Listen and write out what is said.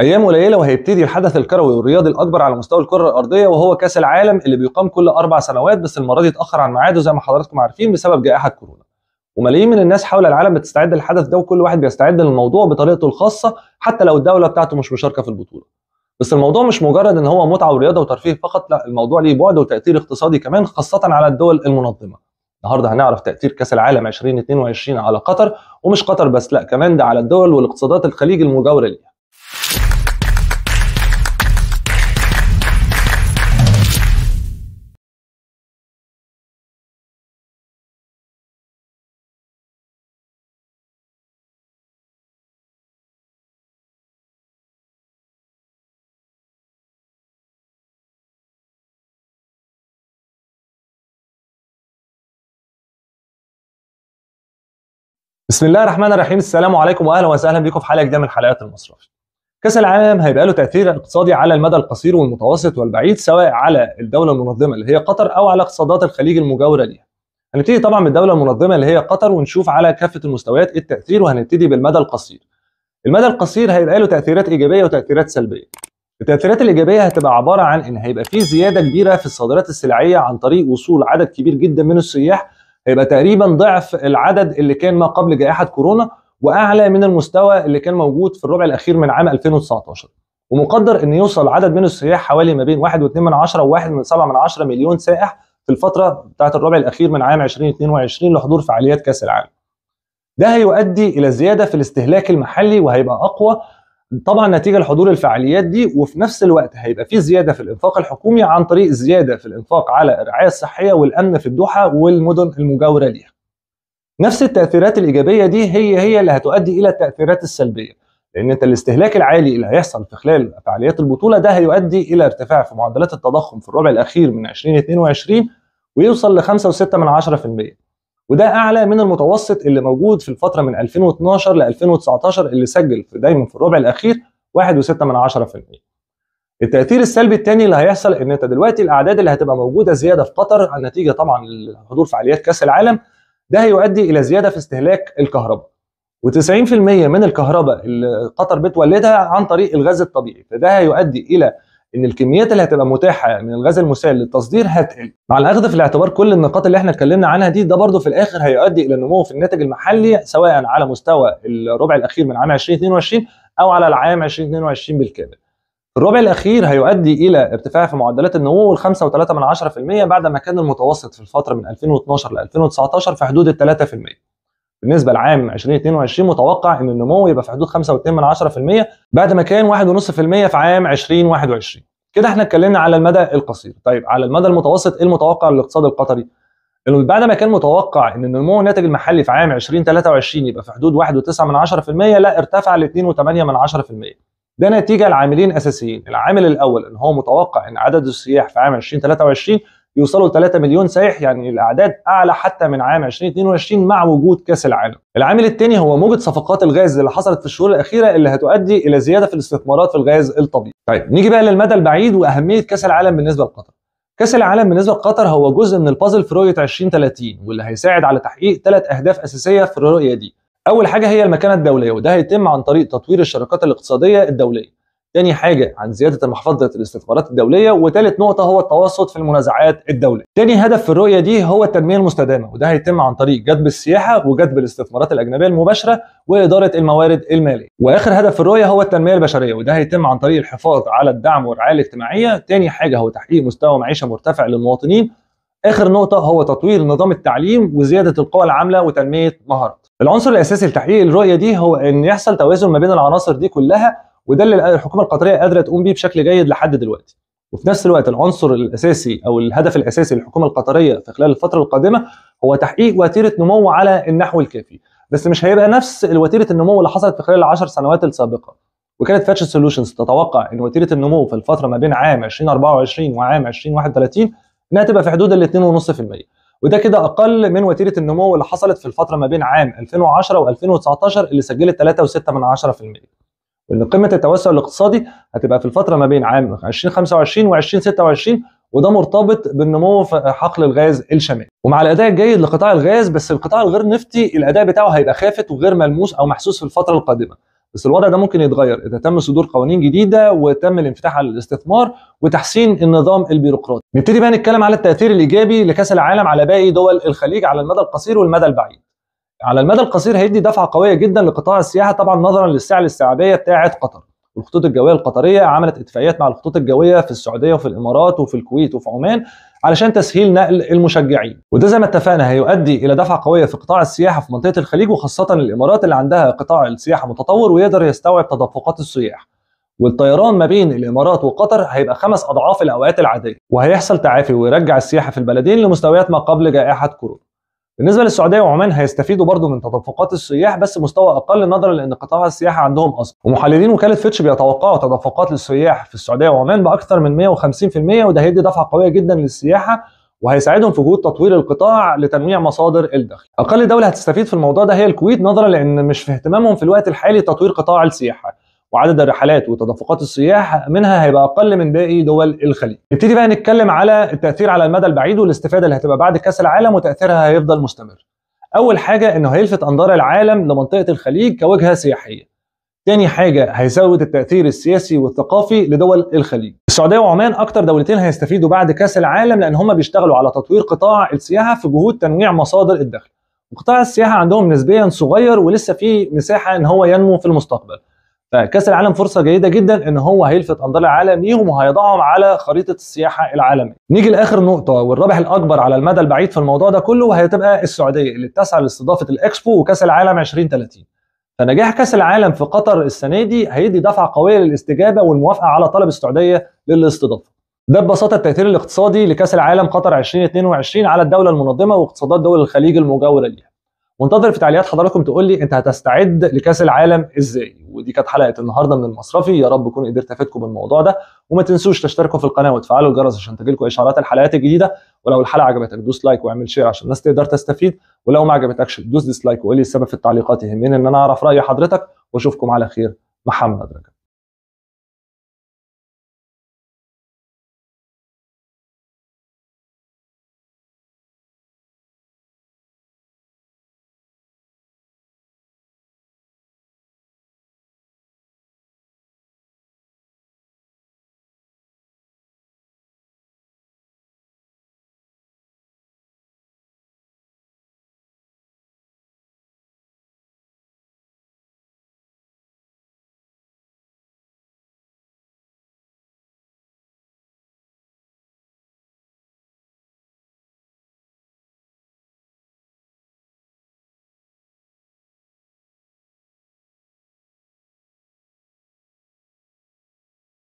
ايام قليله وهيبتدي الحدث الكروي والرياضي الاكبر على مستوى الكره الارضيه وهو كاس العالم اللي بيقام كل اربع سنوات بس المره دي اتاخر عن ميعاده زي ما حضراتكم عارفين بسبب جائحه كورونا وملايين من الناس حول العالم بتستعد للحدث ده وكل واحد بيستعد للموضوع بطريقته الخاصه حتى لو الدوله بتاعته مش مشاركه في البطوله بس الموضوع مش مجرد ان هو متعه ورياضه وترفيه فقط لا الموضوع ليه بعد وتاثير اقتصادي كمان خاصه على الدول المنظمه النهارده هنعرف تاثير كاس العالم 2022 على قطر ومش قطر بس لا كمان ده على الدول والاقتصادات الخليج المجاوره ليها بسم الله الرحمن الرحيم السلام عليكم واهلا وسهلا بكم في حلقه جديده من حلقات المصرف. كاس العالم هيبقى له تاثير اقتصادي على المدى القصير والمتوسط والبعيد سواء على الدوله المنظمه اللي هي قطر او على اقتصادات الخليج المجاوره ليها. هنبتدي طبعا بالدوله المنظمه اللي هي قطر ونشوف على كافه المستويات إيه التاثير وهنبتدي بالمدى القصير. المدى القصير هيبقى له تاثيرات ايجابيه وتاثيرات سلبيه. التاثيرات الايجابيه هتبقى عباره عن ان هيبقى في زياده كبيره في الصادرات السلعيه عن طريق وصول عدد كبير جدا من السياح هيبقى تقريبا ضعف العدد اللي كان ما قبل جائحه كورونا واعلى من المستوى اللي كان موجود في الربع الاخير من عام 2019 ومقدر ان يوصل عدد من السياح حوالي ما بين 1.2 و 17 مليون سائح في الفتره بتاعت الربع الاخير من عام 2022 لحضور فعاليات كاس العالم ده هيؤدي الى زياده في الاستهلاك المحلي وهيبقى اقوى طبعا نتيجه لحضور الفعاليات دي وفي نفس الوقت هيبقى في زياده في الانفاق الحكومي عن طريق زياده في الانفاق على الرعايه الصحيه والامن في الدوحه والمدن المجاوره ليها. نفس التاثيرات الايجابيه دي هي هي اللي هتؤدي الى التاثيرات السلبيه لان انت الاستهلاك العالي اللي هيحصل في خلال فعاليات البطوله ده هيؤدي الى ارتفاع في معدلات التضخم في الربع الاخير من 2022 ويوصل ل 5.6% وده اعلى من المتوسط اللي موجود في الفتره من 2012 ل 2019 اللي سجل في دايما في الربع الاخير 1.6% التاثير السلبي الثاني اللي هيحصل ان انت دلوقتي الاعداد اللي هتبقى موجوده زياده في قطر نتيجه طبعا لحضور فعاليات كاس العالم ده هيؤدي الى زياده في استهلاك الكهرباء و90% من الكهرباء اللي قطر بتولدها عن طريق الغاز الطبيعي فده هيؤدي الى ان الكميات اللي هتبقى متاحه من الغاز المسال للتصدير هتقل مع الاخذ في الاعتبار كل النقاط اللي احنا اتكلمنا عنها دي ده برضه في الاخر هيؤدي الى نمو في الناتج المحلي سواء على مستوى الربع الاخير من عام 2022 او على العام 2022 بالكامل الربع الاخير هيؤدي الى ارتفاع في معدلات النمو ل 5.3% بعد ما كان المتوسط في الفتره من 2012 ل 2019 في حدود ال 3% بالنسبه لعام 2022 متوقع ان النمو يبقى في حدود 5.2% بعد ما كان 1.5% في عام 2021 كده احنا اتكلمنا على المدى القصير طيب على المدى المتوسط ايه المتوقع للاقتصاد القطري بعد ما كان متوقع ان النمو الناتج المحلي في عام 2023 يبقى في حدود 1.9% لا ارتفع ل 2.8% ده نتيجه لعاملين اساسيين العامل الاول ان هو متوقع ان عدد السياح في عام 2023 يوصلوا 3 مليون سائح يعني الاعداد اعلى حتى من عام 2022 مع وجود كاس العالم. العامل الثاني هو موجه صفقات الغاز اللي حصلت في الشهور الاخيره اللي هتؤدي الى زياده في الاستثمارات في الغاز الطبيعي. طيب نيجي بقى للمدى البعيد واهميه كاس العالم بالنسبه لقطر. كاس العالم بالنسبه لقطر هو جزء من البازل في رؤيه 2030 واللي هيساعد على تحقيق ثلاث اهداف اساسيه في الرؤيه دي. اول حاجه هي المكانه الدوليه وده هيتم عن طريق تطوير الشراكات الاقتصاديه الدوليه. تاني حاجه عن زياده المحفظة الاستثمارات الدوليه وتالت نقطه هو التوسط في المنازعات الدوليه تاني هدف في الرؤيه دي هو التنميه المستدامه وده هيتم عن طريق جذب السياحه وجذب الاستثمارات الاجنبيه المباشره واداره الموارد الماليه واخر هدف في الرؤيه هو التنميه البشريه وده هيتم عن طريق الحفاظ على الدعم والرعايه الاجتماعيه تاني حاجه هو تحقيق مستوى معيشه مرتفع للمواطنين اخر نقطه هو تطوير نظام التعليم وزياده القوى العامله وتنميه مهارات العنصر الاساسي لتحقيق الرؤيه دي هو ان يحصل توازن ما بين العناصر دي كلها وده اللي الحكومه القطريه قادره تقوم بيه بشكل جيد لحد دلوقتي وفي نفس الوقت العنصر الاساسي او الهدف الاساسي للحكومه القطريه في خلال الفتره القادمه هو تحقيق وتيره نمو على النحو الكافي بس مش هيبقى نفس وتيره النمو اللي حصلت في خلال العشر سنوات السابقه وكانت فاتش سولوشنز تتوقع ان وتيره النمو في الفتره ما بين عام 2024 وعام 2031 انها تبقى في حدود ال 2.5% وده كده اقل من وتيره النمو اللي حصلت في الفتره ما بين عام 2010 و 2019 اللي سجلت 3.6% ان قمه التوسع الاقتصادي هتبقى في الفتره ما بين عام 2025 و 2026 وده مرتبط بالنمو في حقل الغاز الشمالي ومع الاداء الجيد لقطاع الغاز بس القطاع الغير نفطي الاداء بتاعه هيبقى خافت وغير ملموس او محسوس في الفتره القادمه بس الوضع ده ممكن يتغير اذا تم صدور قوانين جديده وتم الانفتاح على الاستثمار وتحسين النظام البيروقراطي نبتدي بقى نتكلم على التاثير الايجابي لكاس العالم على باقي دول الخليج على المدى القصير والمدى البعيد على المدى القصير هيدي دفعه قويه جدا لقطاع السياحه طبعا نظرا للسعه الاستيعابيه بتاعه قطر الخطوط الجويه القطريه عملت اتفاقيات مع الخطوط الجويه في السعوديه وفي الامارات وفي الكويت وفي عمان علشان تسهيل نقل المشجعين وده زي ما اتفقنا هيؤدي الى دفعه قويه في قطاع السياحه في منطقه الخليج وخاصه الامارات اللي عندها قطاع السياحه متطور ويقدر يستوعب تدفقات السياح والطيران ما بين الامارات وقطر هيبقى خمس اضعاف الاوقات العاديه وهيحصل تعافي ويرجع السياحه في البلدين لمستويات ما قبل جائحه كورونا بالنسبه للسعوديه وعمان هيستفيدوا برضه من تدفقات السياح بس مستوى اقل نظرا لان قطاع السياحه عندهم اصغر ومحللين وكاله فيتش بيتوقعوا تدفقات للسياح في السعوديه وعمان باكثر من 150% وده هيدي دفعه قويه جدا للسياحه وهيساعدهم في جهود تطوير القطاع لتنويع مصادر الدخل. اقل دوله هتستفيد في الموضوع ده هي الكويت نظرا لان مش في اهتمامهم في الوقت الحالي تطوير قطاع السياحه، وعدد الرحلات وتدفقات السياح منها هيبقى اقل من باقي دول الخليج. نبتدي بقى نتكلم على التاثير على المدى البعيد والاستفاده اللي هتبقى بعد كاس العالم وتاثيرها هيفضل مستمر. اول حاجه انه هيلفت انظار العالم لمنطقه الخليج كوجهه سياحيه. تاني حاجة هيزود التأثير السياسي والثقافي لدول الخليج. السعودية وعمان أكتر دولتين هيستفيدوا بعد كأس العالم لأن هم بيشتغلوا على تطوير قطاع السياحة في جهود تنويع مصادر الدخل. وقطاع السياحة عندهم نسبيا صغير ولسه في مساحة إن هو ينمو في المستقبل. فكاس العالم فرصه جيده جدا ان هو هيلفت انظار العالم ليهم وهيضعهم على خريطه السياحه العالميه. نيجي لاخر نقطه والرابح الاكبر على المدى البعيد في الموضوع ده كله هتبقى السعوديه اللي بتسعى لاستضافه الاكسبو وكاس العالم 2030. فنجاح كاس العالم في قطر السنه دي هيدي دفعه قويه للاستجابه والموافقه على طلب السعوديه للاستضافه. ده ببساطه التاثير الاقتصادي لكاس العالم قطر 2022 على الدوله المنظمه واقتصادات دول الخليج المجاوره ليها. وانتظر في تعليقات حضراتكم تقول لي انت هتستعد لكاس العالم ازاي ودي كانت حلقه النهارده من المصرفي يا رب اكون قدرت افيدكم بالموضوع ده وما تنسوش تشتركوا في القناه وتفعلوا الجرس عشان تجيلكم اشعارات الحلقات الجديده ولو الحلقه عجبتك دوس لايك واعمل شير عشان الناس تقدر تستفيد ولو ما عجبتكش دوس ديسلايك وقول لي السبب في التعليقات يهمني ان انا اعرف راي حضرتك واشوفكم على خير محمد رجب